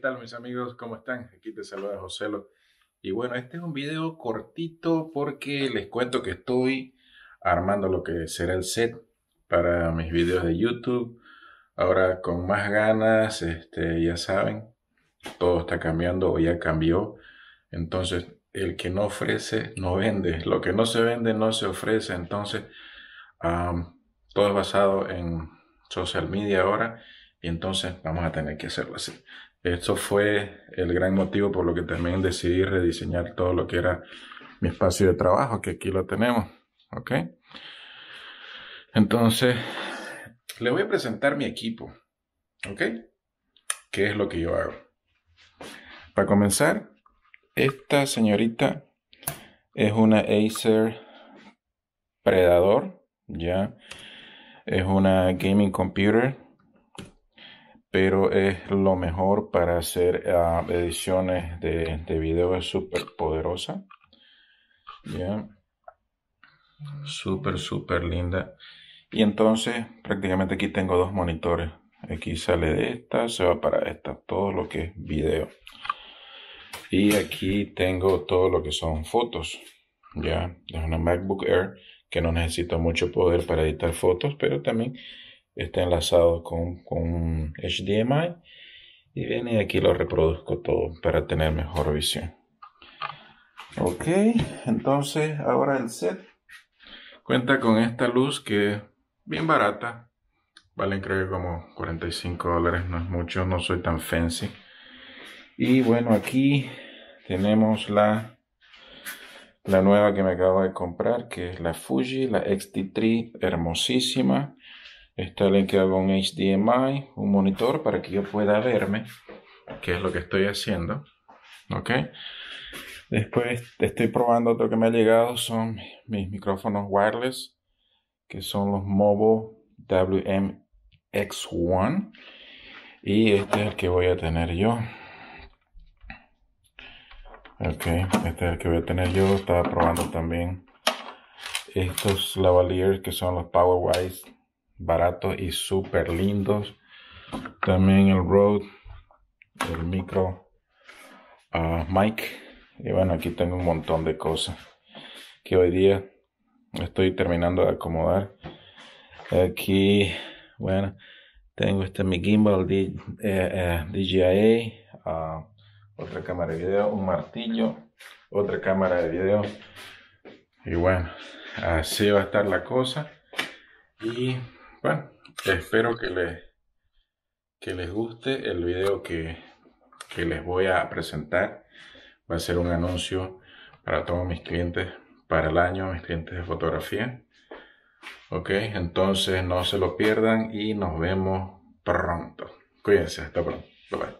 tal mis amigos? ¿Cómo están? Aquí te saluda Joselo. Y bueno, este es un video cortito porque les cuento que estoy armando lo que será el set para mis videos de YouTube. Ahora con más ganas, este, ya saben, todo está cambiando o ya cambió. Entonces, el que no ofrece, no vende. Lo que no se vende, no se ofrece. Entonces, todo es basado en social media ahora. Y entonces vamos a tener que hacerlo así. Esto fue el gran motivo por lo que también decidí rediseñar todo lo que era mi espacio de trabajo, que aquí lo tenemos. ¿Ok? Entonces, le voy a presentar mi equipo. ¿Ok? ¿Qué es lo que yo hago? Para comenzar, esta señorita es una Acer Predador, ¿ya? Es una gaming computer pero es lo mejor para hacer ah, ediciones de, video, es súper poderosa. ¿Ya? Súper, súper linda. Y entonces prácticamente aquí tengo dos monitores. Aquí sale de esta, se va para esta, todo lo que es video. Y aquí tengo todo lo que son fotos. Ya, es una MacBook Air que no necesita mucho poder para editar fotos, pero también está enlazado con, con HDMI y viene aquí lo reproduzco todo para tener mejor visión ok entonces ahora el set cuenta con esta luz que es bien barata valen creo que como 45 dólares no es mucho no soy tan fancy y bueno aquí tenemos la la nueva que me acabo de comprar que es la Fuji la XT3 hermosísima Estoy linkeado con HDMI, un monitor para que yo pueda verme, qué es lo que estoy haciendo. ¿Ok? Después estoy probando lo que me ha llegado, son mis micrófonos wireless, que son los WM WMX1. Y este es el que voy a tener yo. Ok, este es el que voy a tener yo. Estaba probando también estos lavaliers que son los Powerwise baratos y súper lindos. También el Rode, el micro ah, mic. Y bueno, aquí tengo un montón de cosas que hoy día estoy terminando de acomodar. Aquí, bueno, tengo este mi gimbal eh, eh, D, DJI, ah, otra cámara de video, un martillo, otra cámara de video. Y bueno, así va a estar la cosa. Y bueno, espero que les, que les guste el video que, que les voy a presentar. Va a ser un anuncio para todos mis clientes para el año, mis clientes de fotografía. Ok, entonces no se lo pierdan y nos vemos pronto. Cuídense, hasta pronto. bye.